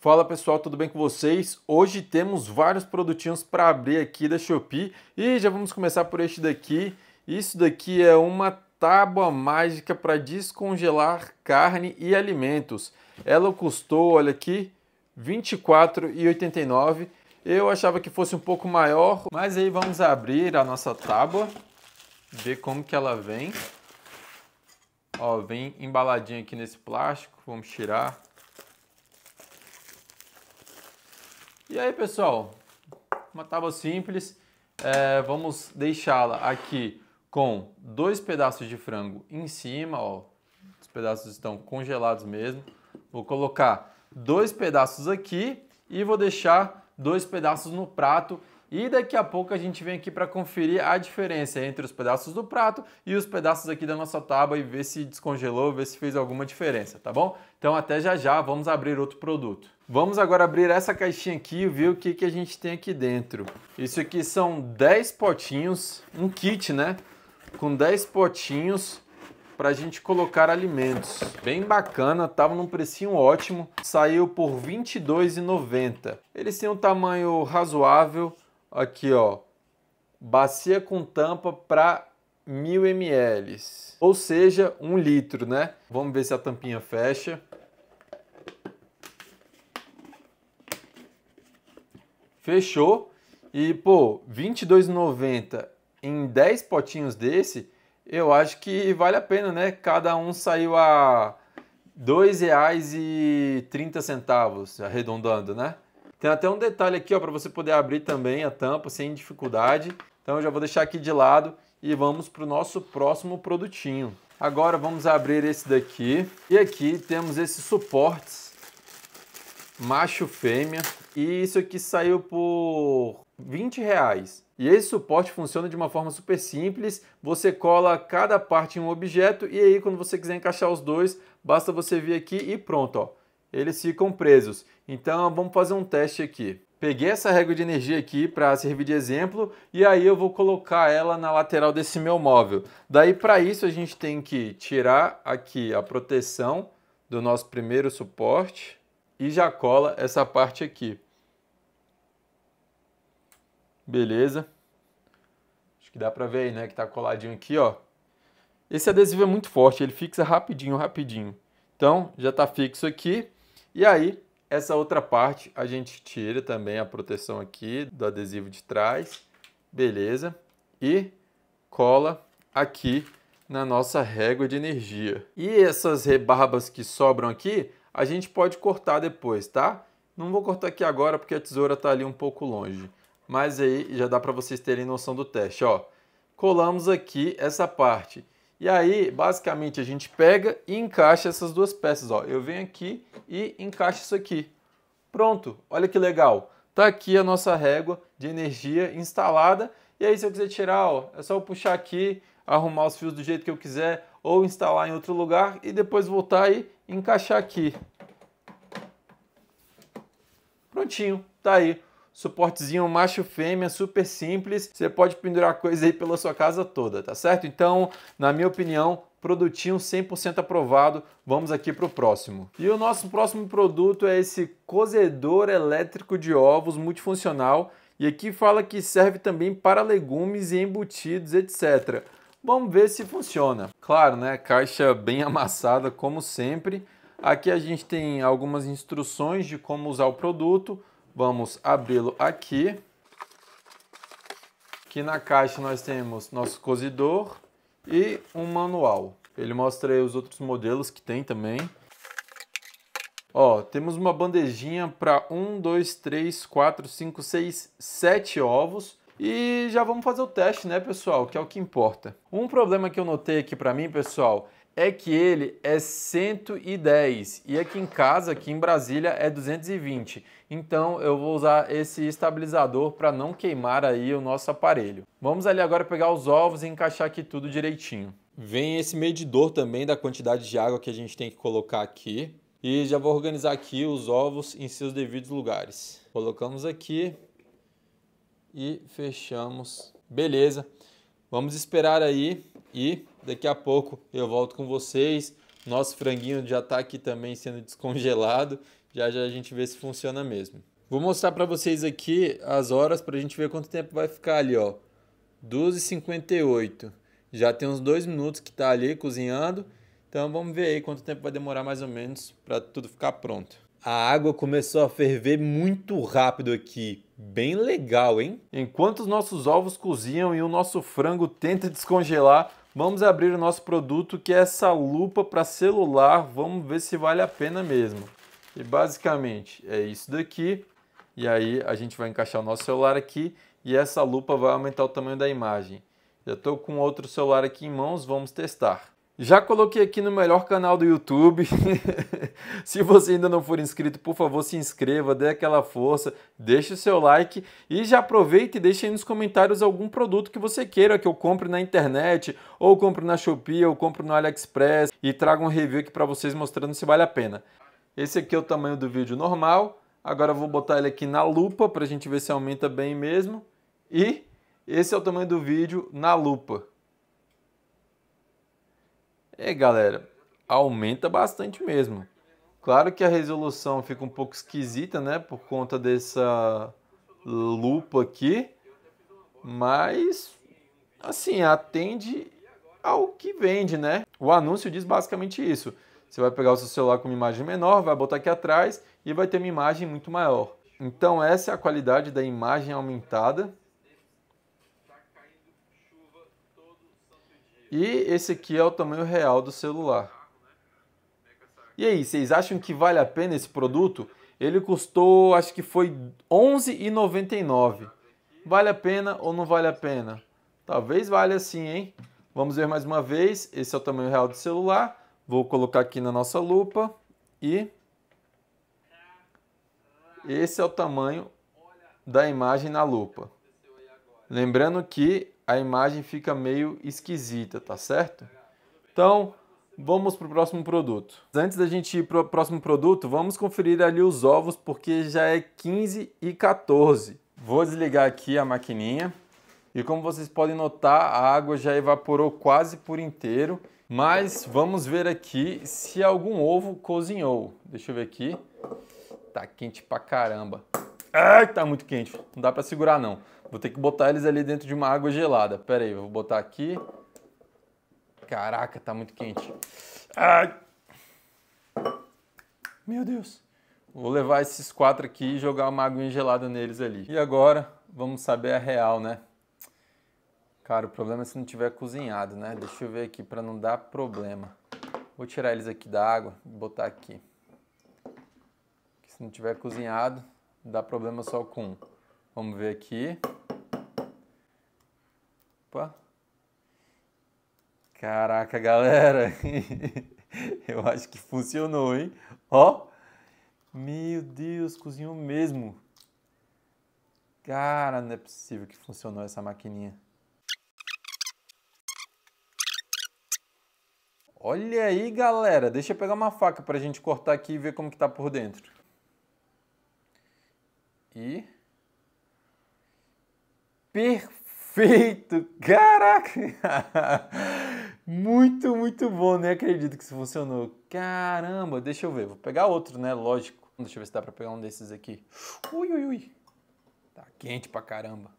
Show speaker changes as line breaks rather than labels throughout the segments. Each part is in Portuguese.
Fala pessoal, tudo bem com vocês? Hoje temos vários produtinhos para abrir aqui da Shopee e já vamos começar por este daqui. Isso daqui é uma tábua mágica para descongelar carne e alimentos. Ela custou, olha aqui, R$ 24,89. Eu achava que fosse um pouco maior, mas aí vamos abrir a nossa tábua, ver como que ela vem. Ó, vem embaladinha aqui nesse plástico, vamos tirar. E aí, pessoal, uma tábua simples, é, vamos deixá-la aqui com dois pedaços de frango em cima, ó, os pedaços estão congelados mesmo. Vou colocar dois pedaços aqui e vou deixar dois pedaços no prato e daqui a pouco a gente vem aqui para conferir a diferença entre os pedaços do prato e os pedaços aqui da nossa tábua e ver se descongelou, ver se fez alguma diferença, tá bom? Então até já já, vamos abrir outro produto. Vamos agora abrir essa caixinha aqui e ver o que, que a gente tem aqui dentro. Isso aqui são 10 potinhos, um kit, né? Com 10 potinhos para a gente colocar alimentos. Bem bacana, tava num precinho ótimo, saiu por R$ 22,90. Eles têm um tamanho razoável, aqui ó, bacia com tampa para 1000 ml, ou seja, um litro, né? Vamos ver se a tampinha fecha. fechou. E, pô, R$22,90 em 10 potinhos desse, eu acho que vale a pena, né? Cada um saiu a R$ 2,30, arredondando, né? Tem até um detalhe aqui, ó, para você poder abrir também a tampa sem dificuldade. Então eu já vou deixar aqui de lado e vamos para o nosso próximo produtinho. Agora vamos abrir esse daqui. E aqui temos esses suportes macho fêmea e isso aqui saiu por 20 reais. E esse suporte funciona de uma forma super simples, você cola cada parte em um objeto e aí quando você quiser encaixar os dois, basta você vir aqui e pronto, ó. Eles ficam presos. Então vamos fazer um teste aqui. Peguei essa régua de energia aqui para servir de exemplo e aí eu vou colocar ela na lateral desse meu móvel. Daí para isso a gente tem que tirar aqui a proteção do nosso primeiro suporte e já cola essa parte aqui. Beleza? Acho que dá pra ver aí, né, que tá coladinho aqui, ó. Esse adesivo é muito forte, ele fixa rapidinho, rapidinho. Então, já tá fixo aqui. E aí, essa outra parte a gente tira também a proteção aqui do adesivo de trás. Beleza? E cola aqui na nossa régua de energia. E essas rebarbas que sobram aqui, a gente pode cortar depois, tá? Não vou cortar aqui agora porque a tesoura está ali um pouco longe. Mas aí já dá para vocês terem noção do teste, ó. Colamos aqui essa parte. E aí, basicamente, a gente pega e encaixa essas duas peças, ó. Eu venho aqui e encaixo isso aqui. Pronto, olha que legal. Tá aqui a nossa régua de energia instalada. E aí, se eu quiser tirar, ó, é só eu puxar aqui, arrumar os fios do jeito que eu quiser ou instalar em outro lugar e depois voltar aí encaixar aqui. Prontinho, tá aí. Suportezinho macho-fêmea, super simples. Você pode pendurar coisa aí pela sua casa toda, tá certo? Então, na minha opinião, produtinho 100% aprovado. Vamos aqui para o próximo. E o nosso próximo produto é esse cozedor elétrico de ovos multifuncional. E aqui fala que serve também para legumes e embutidos, etc. Vamos ver se funciona. Claro, né? Caixa bem amassada, como sempre. Aqui a gente tem algumas instruções de como usar o produto. Vamos abri-lo aqui. Aqui na caixa nós temos nosso cozidor e um manual. Ele mostra aí os outros modelos que tem também. Ó, temos uma bandejinha para 1, 2, 3, 4, 5, 6, 7 ovos. E já vamos fazer o teste, né, pessoal? Que é o que importa. Um problema que eu notei aqui para mim, pessoal, é que ele é 110 e aqui em casa, aqui em Brasília, é 220. Então eu vou usar esse estabilizador para não queimar aí o nosso aparelho. Vamos ali agora pegar os ovos e encaixar aqui tudo direitinho. Vem esse medidor também da quantidade de água que a gente tem que colocar aqui. E já vou organizar aqui os ovos em seus devidos lugares. Colocamos aqui, e fechamos. Beleza. Vamos esperar aí e daqui a pouco eu volto com vocês. Nosso franguinho já está aqui também sendo descongelado. Já já a gente vê se funciona mesmo. Vou mostrar para vocês aqui as horas para a gente ver quanto tempo vai ficar ali, ó. 58 Já tem uns dois minutos que está ali cozinhando. Então vamos ver aí quanto tempo vai demorar mais ou menos para tudo ficar pronto. A água começou a ferver muito rápido aqui. Bem legal, hein? Enquanto os nossos ovos cozinham e o nosso frango tenta descongelar, vamos abrir o nosso produto que é essa lupa para celular. Vamos ver se vale a pena mesmo. E basicamente é isso daqui. E aí a gente vai encaixar o nosso celular aqui e essa lupa vai aumentar o tamanho da imagem. Já estou com outro celular aqui em mãos, vamos testar. Já coloquei aqui no melhor canal do YouTube. se você ainda não for inscrito, por favor, se inscreva, dê aquela força, deixe o seu like e já aproveite e deixe aí nos comentários algum produto que você queira que eu compre na internet, ou compre na Shopee, ou compre no AliExpress e traga um review aqui para vocês mostrando se vale a pena. Esse aqui é o tamanho do vídeo normal. Agora vou botar ele aqui na lupa para a gente ver se aumenta bem mesmo. E esse é o tamanho do vídeo na lupa. É, galera, aumenta bastante mesmo. Claro que a resolução fica um pouco esquisita, né? Por conta dessa lupa aqui. Mas, assim, atende ao que vende, né? O anúncio diz basicamente isso. Você vai pegar o seu celular com uma imagem menor, vai botar aqui atrás e vai ter uma imagem muito maior. Então essa é a qualidade da imagem aumentada. E esse aqui é o tamanho real do celular. E aí, vocês acham que vale a pena esse produto? Ele custou, acho que foi R$ 11,99. Vale a pena ou não vale a pena? Talvez valha sim, hein? Vamos ver mais uma vez. Esse é o tamanho real do celular. Vou colocar aqui na nossa lupa e esse é o tamanho da imagem na lupa. Lembrando que a imagem fica meio esquisita, tá certo? Então, vamos para o próximo produto. Antes da gente ir para o próximo produto, vamos conferir ali os ovos, porque já é 15 e 14. Vou desligar aqui a maquininha. E como vocês podem notar, a água já evaporou quase por inteiro. Mas vamos ver aqui se algum ovo cozinhou. Deixa eu ver aqui. Tá quente pra caramba. Ai, tá muito quente. Não dá pra segurar não. Vou ter que botar eles ali dentro de uma água gelada. Pera aí, vou botar aqui. Caraca, tá muito quente. Ai. Meu Deus. Vou levar esses quatro aqui e jogar uma água gelada neles ali. E agora, vamos saber a real, né? Cara, o problema é se não tiver cozinhado, né? Deixa eu ver aqui para não dar problema. Vou tirar eles aqui da água e botar aqui. se não tiver cozinhado, dá problema só com um. Vamos ver aqui. Opa. Caraca, galera. Eu acho que funcionou, hein? Ó. Meu Deus, cozinhou mesmo. Cara, não é possível que funcionou essa maquininha. Olha aí, galera. Deixa eu pegar uma faca para a gente cortar aqui e ver como que tá por dentro. E... Perfeito! Perfeito! Caraca! Muito, muito bom, nem né? acredito que isso funcionou. Caramba, deixa eu ver, vou pegar outro, né? Lógico. Deixa eu ver se dá pra pegar um desses aqui. Ui, ui, ui. Tá quente pra caramba.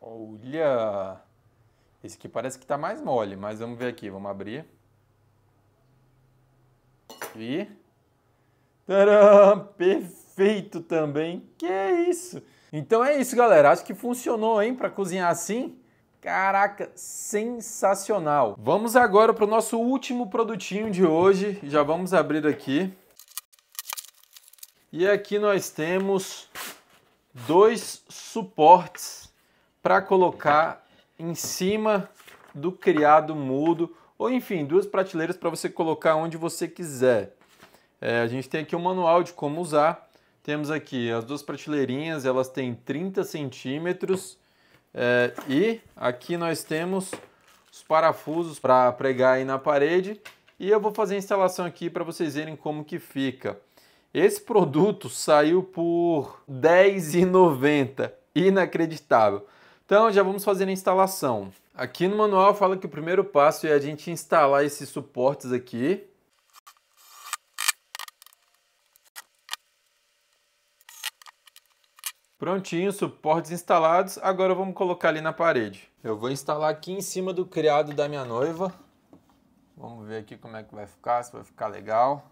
Olha! Esse aqui parece que tá mais mole, mas vamos ver aqui. Vamos abrir. E... Tcharam! Perfeito! perfeito também. Que isso! Então é isso, galera. Acho que funcionou, hein, para cozinhar assim. Caraca, sensacional. Vamos agora para o nosso último produtinho de hoje. Já vamos abrir aqui. E aqui nós temos dois suportes para colocar em cima do criado mudo, ou enfim, duas prateleiras para você colocar onde você quiser. É, a gente tem aqui um manual de como usar temos aqui as duas prateleirinhas, elas têm 30 centímetros é, e aqui nós temos os parafusos para pregar aí na parede e eu vou fazer a instalação aqui para vocês verem como que fica. Esse produto saiu por R$10,90, inacreditável. Então já vamos fazer a instalação. Aqui no manual fala que o primeiro passo é a gente instalar esses suportes aqui Prontinho, suportes instalados. Agora vamos colocar ali na parede. Eu vou instalar aqui em cima do criado da minha noiva. Vamos ver aqui como é que vai ficar, se vai ficar legal.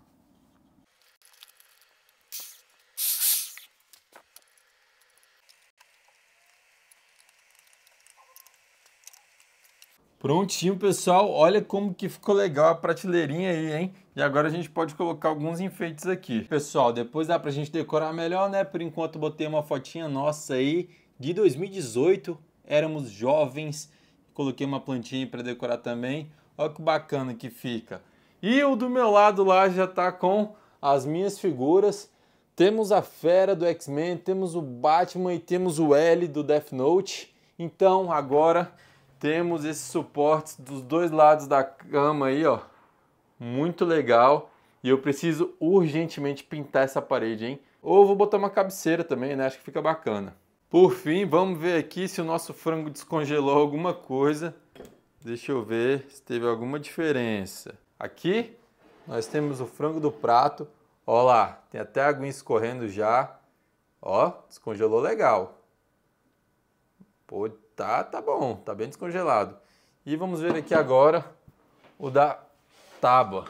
Prontinho, pessoal. Olha como que ficou legal a prateleirinha aí, hein? E agora a gente pode colocar alguns enfeites aqui. Pessoal, depois dá pra gente decorar melhor, né? Por enquanto botei uma fotinha nossa aí de 2018. Éramos jovens. Coloquei uma plantinha para decorar também. Olha que bacana que fica. E o do meu lado lá já tá com as minhas figuras. Temos a fera do X-Men, temos o Batman e temos o L do Death Note. Então, agora temos esses suportes dos dois lados da cama aí, ó. Muito legal. E eu preciso urgentemente pintar essa parede, hein? Ou vou botar uma cabeceira também, né? Acho que fica bacana. Por fim, vamos ver aqui se o nosso frango descongelou alguma coisa. Deixa eu ver se teve alguma diferença. Aqui nós temos o frango do prato. Ó lá, tem até água escorrendo já. Ó, descongelou legal. Putz tá, tá bom, tá bem descongelado. E vamos ver aqui agora o da tábua.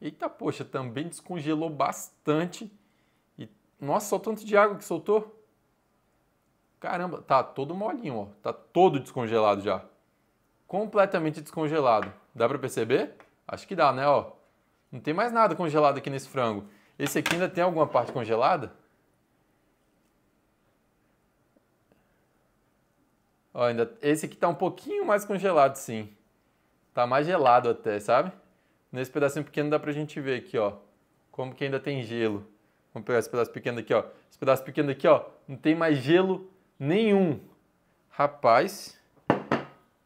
Eita, poxa, também descongelou bastante. E, nossa, só tanto de água que soltou. Caramba, tá todo molinho, ó. Tá todo descongelado já. Completamente descongelado. Dá para perceber? Acho que dá, né, ó. Não tem mais nada congelado aqui nesse frango. Esse aqui ainda tem alguma parte congelada? Ó, ainda, esse aqui tá um pouquinho mais congelado, sim. Tá mais gelado até, sabe? Nesse pedacinho pequeno dá pra gente ver aqui, ó. Como que ainda tem gelo. Vamos pegar esse pedaço pequeno aqui, ó. Esse pedaço pequeno aqui, ó. Não tem mais gelo nenhum. Rapaz,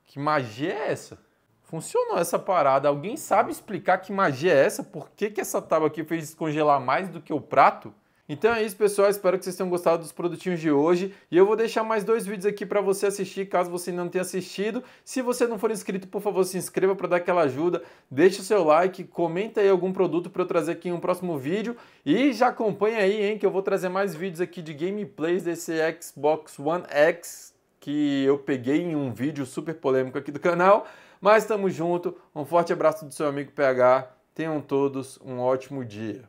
que magia é essa? Funcionou essa parada. Alguém sabe explicar que magia é essa? Por que, que essa tábua aqui fez descongelar mais do que o prato? Então é isso, pessoal. Espero que vocês tenham gostado dos produtinhos de hoje. E eu vou deixar mais dois vídeos aqui para você assistir, caso você ainda não tenha assistido. Se você não for inscrito, por favor, se inscreva para dar aquela ajuda. Deixe o seu like, comenta aí algum produto para eu trazer aqui em um próximo vídeo. E já acompanha aí, hein, que eu vou trazer mais vídeos aqui de gameplays desse Xbox One X que eu peguei em um vídeo super polêmico aqui do canal. Mas tamo junto. Um forte abraço do seu amigo PH. Tenham todos um ótimo dia.